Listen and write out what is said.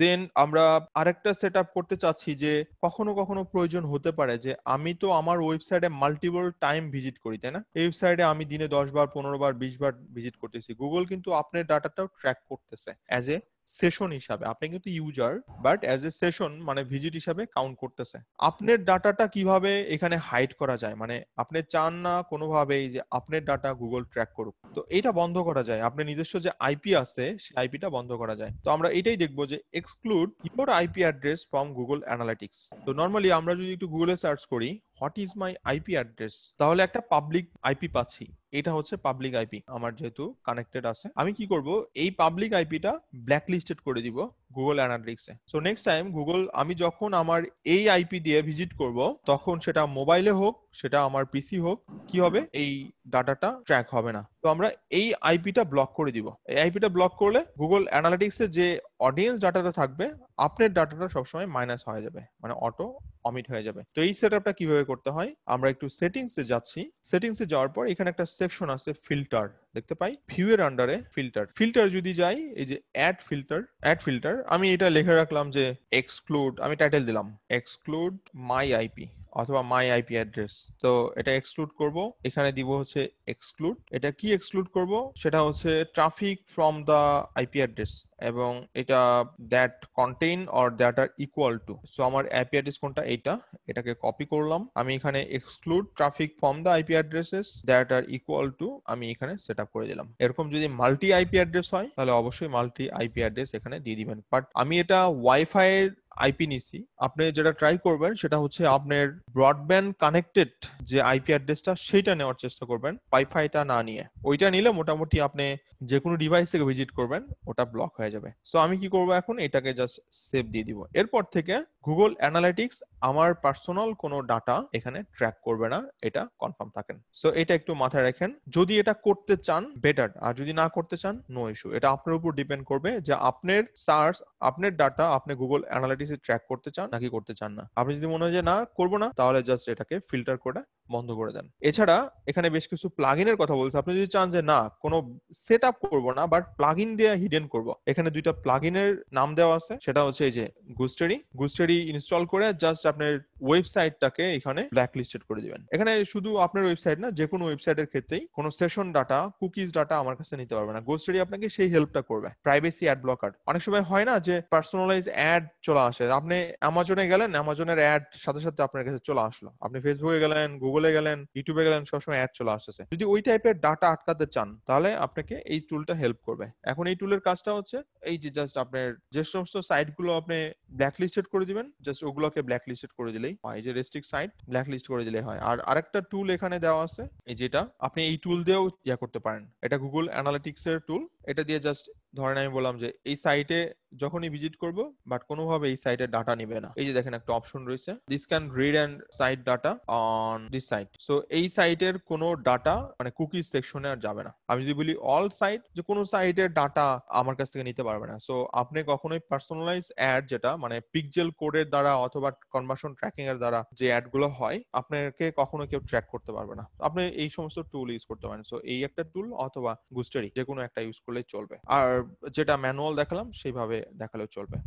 দেন আমরা আরেকটা সেট করতে চাচ্ছি যে কখনো কখনো প্রয়োজন হতে পারে যে আমি তো আমার ওয়েবসাইটে মাল্টিপল টাইম ভিজিট করি তাই না এই ওয়েবসাইটে আমি দিনে দশ বার পনেরো বার বিশ বার ভিজিট করতেছি গুগল কিন্তু আপনার ডাটাটাও ট্র্যাক করতেছে অ্যাজ এ সেশন হিসাবে আপনি কিন্তু user but as a session মানে ভিজিট হিসাবে কাউন্ট করতেছে আপনার ডাটাটা কিভাবে এখানে হাইড করা যায় মানে আপনি চান না কোনোভাবেই যে আপনার ডাটা গুগল ট্র্যাক করুক তো এটা বন্ধ করা যায় আপনার নিজস্ব যে আইপি আছে সেই আইপিটা বন্ধ করা যায় তো আমরা এটাই দেখবো যে exclude your IP address from Google analytics তো নর্মালি আমরা যদি একটু গুগলে সার্চ করি what is my IP address তাহলে একটা পাবলিক আইপি পাচ্ছি এটা হচ্ছে পাবলিক আইপি আমার যেহেতু কানেক্টেড আছে আমি কি করব এই পাবলিক আইপিটা ব্ল্যাক লিস্টেড করে দিব গুগল অ্যানালিটিক্সে সো নেক্সট টাইম গুগল আমি যখন আমার এই আইপি দিয়ে ভিজিট করব তখন সেটা মোবাইলে হোক সেটা আমার পিসি হোক কি হবে এই ডাটাটা ট্র্যাক হবে না তো আমরা এই আইপিটা ব্লক করে দিব এই আইপিটা ব্লক করলে গুগল অ্যানালিটিক্সে যে অডিয়েন্স ডাটাটা থাকবে আপনার ডাটাটা সবসময় মাইনাস হয়ে যাবে মানে অটো অমিট হয়ে যাবে তো এই সেটআপটা কিভাবে করতে হয় আমরা একটু সেটিংস এ যাচ্ছি সেটিংস এ যাওয়ার পর এখানে একটা সেকশন আছে ফিল্টার দেখতে পাই ভিউ এর আন্ডারে ফিল্টার ফিল্টার যদি যাই এই যে অ্যাড ফিল্টার অ্যাড ফিল্টার আমি এটা লিখে রাখলাম যে এক্সক্লুড আমি টাইটেল দিলাম এক্সক্লুড মাই আইপি অথবা মাই আইপি অ্যাড্রেস তো এটা এক্সক্লুড করব এখানে দিব হচ্ছে এক্সক্লুড এটা কি এক্সক্লুড করব সেটা হচ্ছে traffic from the IP address এবং এটা that contain or that are equal to so আমার আইপি অ্যাড্রেস কোনটা এটা এটাকে কপি করলাম আমি এখানে exclude traffic from the IP addresses that are equal to আমি এখানে সেট আপ করে দিলাম এরকম যদি মাল্টি আইপি অ্যাড্রেস হয় তাহলে অবশ্যই মাল্টি আইপি অ্যাড্রেস এখানে দিয়ে দিবেন বাট আমি এটা ওয়াইফাই এর নিছি আপনি যেটা ট্রাই করবেন সেটা হচ্ছে আপনার ব্রডব্যান্ড কানেক্টেড যে আইপি অ্যাড্রেসটা সেটা নেওয়ার চেষ্টা করবেন ওয়াইফাইটা না নিয়ে ওইটা নিলে মোটামুটি আপনি যে কোনো ডিভাইস থেকে ভিজিট করবেন ওটা ব্লক হয়ে যাবে সো আমি কি করব এখন এটাকে জাস্ট সেভ দিয়ে দিব এরপর থেকে গুগল অ্যানালাইটিক্স আমার পার্সোনাল কোনো ডাটা এখানে ট্র্যাক করবে না এটা কনফার্ম থাকেন সো এটা একটু মাথায় রাখেন যদি এটা করতে চান বেটার আর যদি না করতে চান নো ইস্যু এটা আপনার উপর ডিপেন্ড করবে যে আপনার সার্চ আপনার ডাটা আপনি গুগল এ ট্র্যাক করতে চান নাকি করতে চান না আপনি যদি মনে হয় যে না করবো না তাহলে জাস্ট এটাকে ফিল্টার করে বন্ধ করে দেন এছাড়া এখানে বেশ কিছু প্লাগিনের কথা বলছে আপনি যদি চান যে না কোনো সেট আপ করবো না বাট প্লাগিন দিয়ে হিডেন করব এখানে দুইটা প্লাগিনের নাম দেওয়া আছে সেটা হচ্ছে এই যে গুস্টেরি গুস্টেরি বাইনারি ইনস্টল করে জাস্ট আপনার ওয়েবসাইটটাকে এখানে ব্ল্যাক লিস্টেড করে দিবেন এখানে শুধু আপনার ওয়েবসাইট না যে কোনো ওয়েবসাইটের ক্ষেত্রেই কোনো সেশন ডাটা কুকিজ ডাটা আমার কাছে নিতে পারবে না গোস্টেডি আপনাকে সেই হেল্পটা করবে প্রাইভেসি অ্যাড ব্লকার অনেক সময় হয় না যে পার্সোনালাইজ অ্যাড চলে আসে আপনি অ্যামাজনে গেলেন অ্যামাজনের অ্যাড সাথে সাথে আপনার কাছে চলে আসলো আপনি ফেসবুকে গেলেন গুগলে গেলেন ইউটিউবে গেলেন সবসময় অ্যাড চলে আসতেছে যদি ওই টাইপের ডাটা আটকাতে চান তাহলে আপনাকে এই টুলটা হেল্প করবে এখন এই টুলের কাজটা হচ্ছে এই যে জাস্ট আপনার যে সমস্ত সাইটগুলো আপনি ব্ল্যাকলিস্টেড করে দিবেন করবেন জাস্ট ওগুলোকে ব্ল্যাক লিস্টেড করে দিলেই হয় এই যে রেস্ট্রিক্ট সাইট ব্ল্যাক লিস্ট করে দিলে হয় আর আরেকটা টুল এখানে দেওয়া আছে এই যেটা আপনি এই টুল দিয়েও ইয়া করতে পারেন এটা গুগল অ্যানালিটিক্স এর টুল এটা দিয়ে জাস্ট ধরেন আমি বললাম যে এই সাইটে যখনই ভিজিট করব বাট কোনোভাবে এই সাইটের ডাটা নিবে না এই যে দেখেন একটা অপশন রয়েছে this can read and site data on this site so এই সাইটের কোনো ডাটা মানে কুকি সেকশনে আর যাবে না আমি যদি বলি অল সাইট যে কোনো সাইটের ডাটা আমার কাছ থেকে নিতে পারবে না সো আপনি কখনোই পার্সোনালাইজ অ্যাড যেটা মানে পিকজেল কোডের দ্বারা অথবা কনভার্সন ট্র্যাকিং এর দ্বারা যে অ্যাড গুলো হয় আপনাকে কখনো কেউ ট্র্যাক করতে পারবে না আপনি এই সমস্ত টুল ইউজ করতে পারেন সো এই একটা টুল অথবা গুস্টারি যে কোনো একটা ইউজ করলে চলবে আর যেটা ম্যানুয়াল দেখালাম সেইভাবে দেখালেও চলবে